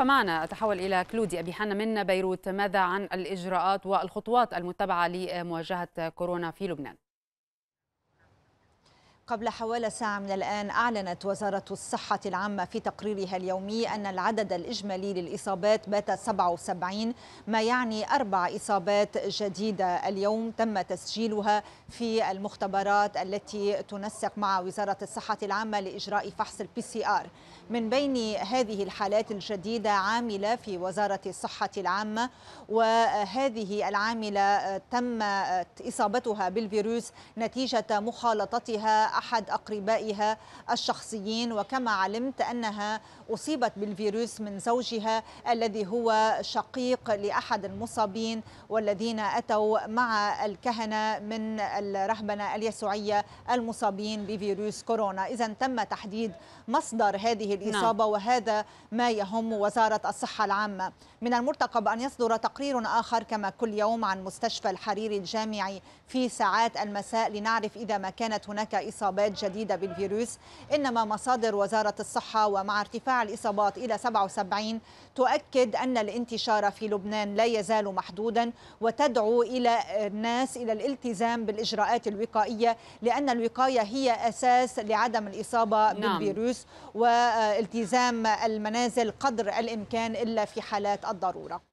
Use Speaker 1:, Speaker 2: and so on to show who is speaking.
Speaker 1: يبقى معنا أتحول إلى كلودي أبي حنا من بيروت ماذا عن الإجراءات والخطوات المتبعة لمواجهة كورونا في لبنان؟
Speaker 2: قبل حوالي ساعة من الآن أعلنت وزارة الصحة العامة في تقريرها اليومي أن العدد الإجمالي للإصابات بات 77 ما يعني أربع إصابات جديدة اليوم تم تسجيلها في المختبرات التي تنسق مع وزارة الصحة العامة لإجراء فحص البي سي آر من بين هذه الحالات الجديدة عاملة في وزارة الصحة العامة وهذه العاملة تم إصابتها بالفيروس نتيجة مخالطتها أحد أقربائها الشخصيين وكما علمت أنها أصيبت بالفيروس من زوجها الذي هو شقيق لأحد المصابين والذين أتوا مع الكهنة من الرهبنة اليسوعية المصابين بفيروس كورونا إذا تم تحديد مصدر هذه نعم. الإصابة نعم. وهذا ما يهم وزارة الصحة العامة من المرتقب أن يصدر تقرير آخر كما كل يوم عن مستشفى الحريري الجامعي في ساعات المساء لنعرف إذا ما كانت هناك إصابة إصابات جديدة بالفيروس إنما مصادر وزارة الصحة ومع ارتفاع الإصابات إلى 77 تؤكد أن الانتشار في لبنان لا يزال محدودا وتدعو إلى الناس إلى الالتزام بالإجراءات الوقائية لأن الوقاية هي أساس لعدم الإصابة نعم. بالفيروس والتزام المنازل قدر الإمكان إلا في حالات الضرورة